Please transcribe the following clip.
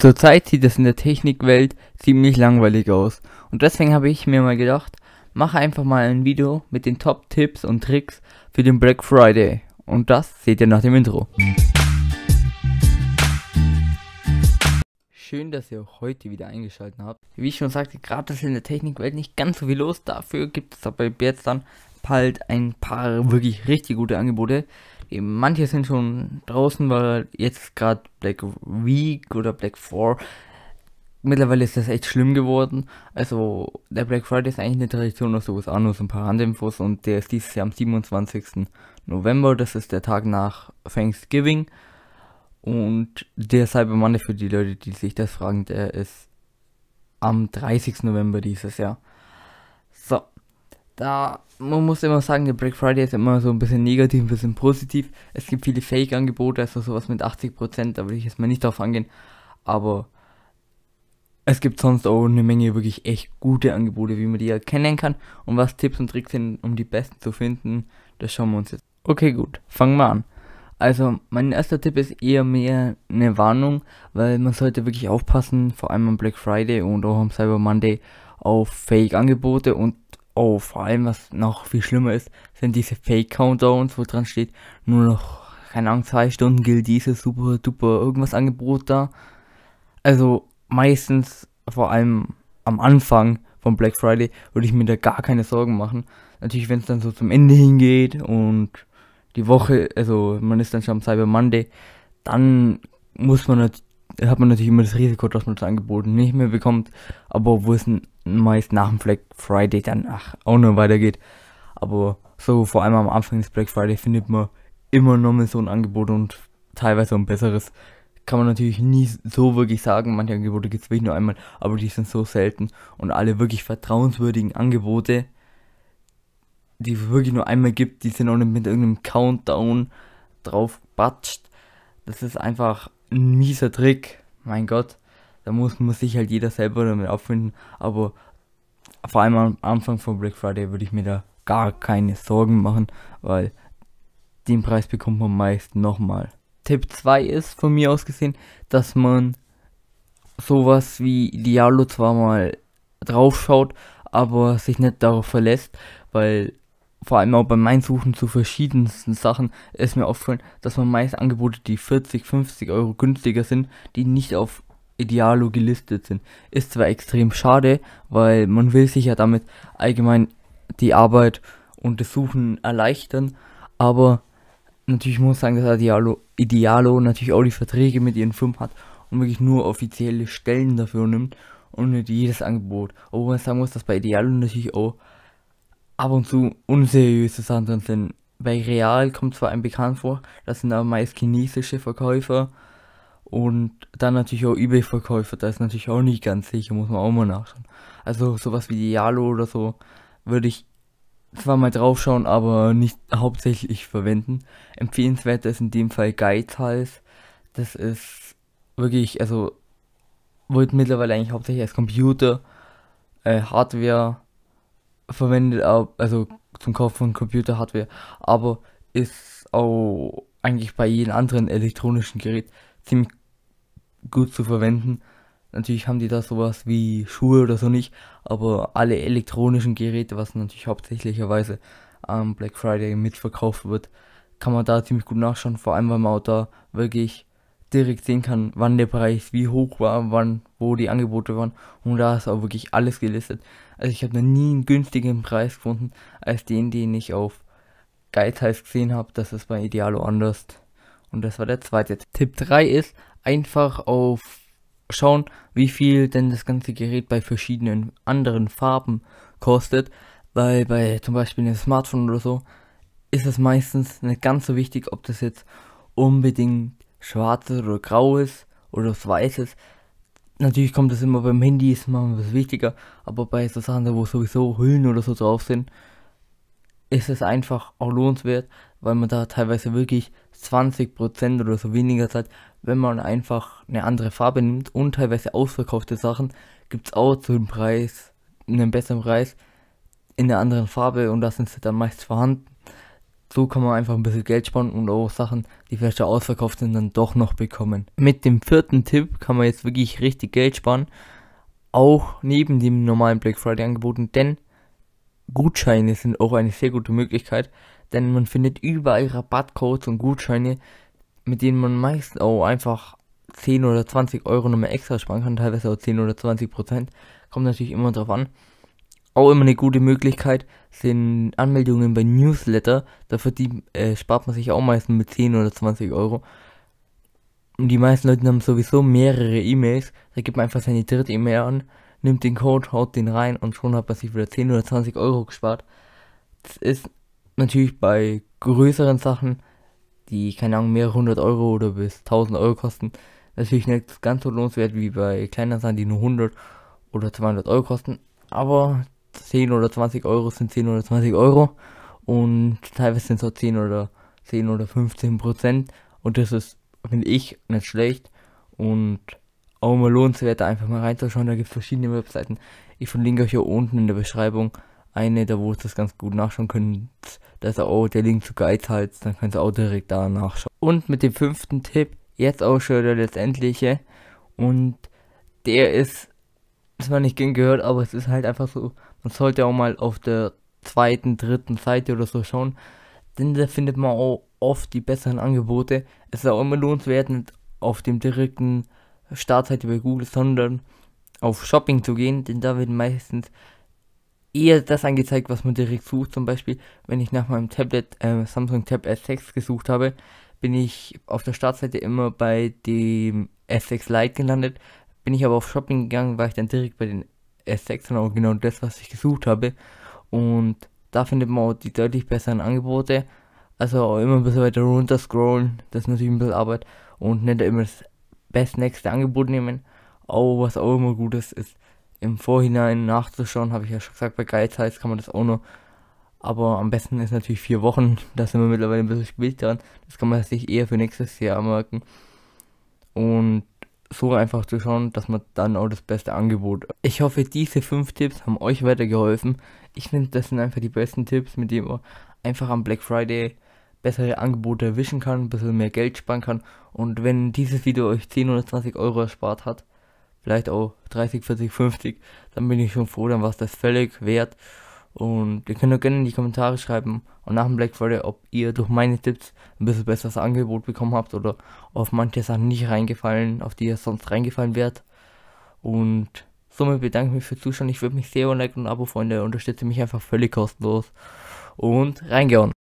Zurzeit sieht es in der Technikwelt ziemlich langweilig aus und deswegen habe ich mir mal gedacht, mache einfach mal ein Video mit den Top-Tipps und Tricks für den Black Friday und das seht ihr nach dem Intro. Schön, dass ihr auch heute wieder eingeschaltet habt. Wie ich schon sagte, gerade ist in der Technikwelt nicht ganz so viel los, dafür gibt es aber jetzt dann bald ein paar wirklich richtig gute Angebote. Eben, manche sind schon draußen, weil jetzt gerade Black Week oder Black 4. Mittlerweile ist das echt schlimm geworden. Also der Black Friday ist eigentlich eine Tradition aus den USA, nur so ein paar Randinfos und der ist dieses Jahr am 27. November. Das ist der Tag nach Thanksgiving. Und der Cyber Monday für die Leute, die sich das fragen, der ist am 30. November dieses Jahr da, man muss immer sagen, der Black Friday ist immer so ein bisschen negativ, ein bisschen positiv. Es gibt viele Fake-Angebote, also sowas mit 80%, da will ich jetzt mal nicht drauf angehen. Aber es gibt sonst auch eine Menge wirklich echt gute Angebote, wie man die erkennen halt kann. Und was Tipps und Tricks sind, um die besten zu finden, das schauen wir uns jetzt. Okay, gut, fangen wir an. Also, mein erster Tipp ist eher mehr eine Warnung, weil man sollte wirklich aufpassen, vor allem am Black Friday und auch am Cyber Monday auf Fake-Angebote und Oh, vor allem, was noch viel schlimmer ist, sind diese Fake-Countdowns, wo dran steht, nur noch, keine Ahnung, zwei Stunden gilt dieses super duper irgendwas Angebot da. Also meistens, vor allem am Anfang von Black Friday, würde ich mir da gar keine Sorgen machen. Natürlich, wenn es dann so zum Ende hingeht und die Woche, also man ist dann schon am Cyber Monday, dann muss man natürlich da hat man natürlich immer das Risiko, dass man das Angebot nicht mehr bekommt, aber wo es meist nach dem Black Friday dann ach, auch noch weitergeht. Aber so vor allem am Anfang des Black Friday findet man immer noch mal so ein Angebot und teilweise ein besseres. Kann man natürlich nie so wirklich sagen, manche Angebote gibt es wirklich nur einmal, aber die sind so selten und alle wirklich vertrauenswürdigen Angebote, die es wirklich nur einmal gibt, die sind auch nicht mit irgendeinem Countdown drauf batscht das ist einfach ein mieser Trick. Mein Gott, da muss, muss sich halt jeder selber damit abfinden. Aber vor allem am Anfang von Black Friday würde ich mir da gar keine Sorgen machen, weil den Preis bekommt man meist nochmal. Tipp 2 ist von mir aus gesehen, dass man sowas wie Diallo zwar mal drauf schaut, aber sich nicht darauf verlässt, weil vor allem auch beim Einsuchen zu verschiedensten Sachen ist mir aufgefallen, dass man meist Angebote, die 40, 50 Euro günstiger sind, die nicht auf Idealo gelistet sind. Ist zwar extrem schade, weil man will sich ja damit allgemein die Arbeit und das Suchen erleichtern, aber natürlich muss man sagen, dass Idealo, Idealo natürlich auch die Verträge mit ihren Firmen hat und wirklich nur offizielle Stellen dafür nimmt und nicht jedes Angebot. Obwohl man sagen muss, dass bei Idealo natürlich auch ab und zu unseriöse Sachen sind. Bei Real kommt zwar ein bekannt vor, das sind aber meist chinesische Verkäufer und dann natürlich auch eBay-Verkäufer, da ist natürlich auch nicht ganz sicher, muss man auch mal nachschauen. Also sowas wie die Yalo oder so würde ich zwar mal drauf schauen, aber nicht hauptsächlich verwenden. Empfehlenswert ist in dem Fall Geizhals. Das ist wirklich, also wird mittlerweile eigentlich hauptsächlich als Computer, äh, Hardware verwendet auch, also zum Kauf von Computer-Hardware, aber ist auch eigentlich bei jedem anderen elektronischen Gerät ziemlich gut zu verwenden. Natürlich haben die da sowas wie Schuhe oder so nicht, aber alle elektronischen Geräte, was natürlich hauptsächlicherweise am Black Friday mitverkauft wird, kann man da ziemlich gut nachschauen, vor allem weil man auch da wirklich direkt sehen kann, wann der Preis wie hoch war, wann, wo die Angebote waren und da ist auch wirklich alles gelistet. Also ich habe noch nie einen günstigen Preis gefunden als den, den ich auf Geizhals gesehen habe. Das ist bei Idealo anders. Und das war der zweite Tipp 3 ist einfach auf schauen, wie viel denn das ganze Gerät bei verschiedenen anderen Farben kostet. Weil bei zum Beispiel einem Smartphone oder so ist es meistens nicht ganz so wichtig, ob das jetzt unbedingt schwarzes oder grau ist oder weiß ist. Natürlich kommt das immer beim Handy, ist mal was wichtiger, aber bei so Sachen, wo sowieso Hüllen oder so drauf sind, ist es einfach auch lohnenswert, weil man da teilweise wirklich 20% oder so weniger zahlt, wenn man einfach eine andere Farbe nimmt und teilweise ausverkaufte Sachen gibt es auch zu einem Preis, einem besseren Preis in einer anderen Farbe und da sind sie dann meist vorhanden. So kann man einfach ein bisschen Geld sparen und auch Sachen, die vielleicht schon ausverkauft sind, dann doch noch bekommen. Mit dem vierten Tipp kann man jetzt wirklich richtig Geld sparen. Auch neben dem normalen Black Friday Angeboten, denn Gutscheine sind auch eine sehr gute Möglichkeit, denn man findet überall Rabattcodes und Gutscheine, mit denen man meistens auch einfach 10 oder 20 Euro nochmal extra sparen kann, teilweise auch 10 oder 20 Prozent. Kommt natürlich immer drauf an. Auch immer eine gute Möglichkeit sind Anmeldungen bei Newsletter. Dafür die, äh, spart man sich auch meistens mit 10 oder 20 Euro. Und die meisten Leute haben sowieso mehrere E-Mails. Da gibt man einfach seine dritte E-Mail an, nimmt den Code, haut den rein und schon hat man sich wieder 10 oder 20 Euro gespart. Das ist natürlich bei größeren Sachen, die keine Ahnung mehrere hundert Euro oder bis 1000 Euro kosten, natürlich nicht ganz so lohnenswert wie bei kleineren Sachen, die nur 100 oder 200 Euro kosten. Aber 10 oder 20 Euro sind 10 oder 20 Euro und teilweise sind es auch 10 oder 10 oder 15 Prozent und das ist, finde ich, nicht schlecht und auch mal lohnenswert, da einfach mal reinzuschauen, da gibt es verschiedene Webseiten. Ich verlinke euch hier unten in der Beschreibung eine, da wo ihr das ganz gut nachschauen könnt. Da ist auch der Link zu Guides halt, dann könnt ihr auch direkt da nachschauen. Und mit dem fünften Tipp, jetzt auch schon der letztendliche und der ist, das man nicht gern gehört, aber es ist halt einfach so, man sollte auch mal auf der zweiten, dritten Seite oder so schauen, denn da findet man auch oft die besseren Angebote. Es ist auch immer lohnenswert, nicht auf dem direkten Startseite bei Google, sondern auf Shopping zu gehen, denn da wird meistens eher das angezeigt, was man direkt sucht. Zum Beispiel, wenn ich nach meinem Tablet äh, Samsung Tab S6 gesucht habe, bin ich auf der Startseite immer bei dem S6 Lite gelandet. Bin ich aber auf Shopping gegangen, war ich dann direkt bei den S6 und auch genau das, was ich gesucht habe. Und da findet man auch die deutlich besseren Angebote. Also immer ein bisschen weiter runter scrollen, das ist natürlich ein bisschen Arbeit. Und nicht immer das bestnächste Angebot nehmen. Aber was auch immer gut ist, ist im Vorhinein nachzuschauen, habe ich ja schon gesagt, bei Geizheiz kann man das auch noch. Aber am besten ist natürlich vier Wochen, da sind wir mittlerweile ein bisschen spät dran. Das kann man sich eher für nächstes Jahr merken. Und so einfach zu schauen, dass man dann auch das beste Angebot. Ich hoffe, diese fünf Tipps haben euch weitergeholfen. Ich finde, das sind einfach die besten Tipps, mit denen man einfach am Black Friday bessere Angebote erwischen kann, ein bisschen mehr Geld sparen kann. Und wenn dieses Video euch 10 oder 20 Euro erspart hat, vielleicht auch 30, 40, 50, dann bin ich schon froh, dann war es das völlig wert. Und ihr könnt auch gerne in die Kommentare schreiben und nach dem Black Friday, ob ihr durch meine Tipps ein bisschen besseres Angebot bekommen habt oder auf manche Sachen nicht reingefallen, auf die ihr sonst reingefallen wärt. Und somit bedanke ich mich fürs Zuschauen. Ich würde mich sehr über Like und Abo, freuen. Unterstütze mich einfach völlig kostenlos. Und reingehauen.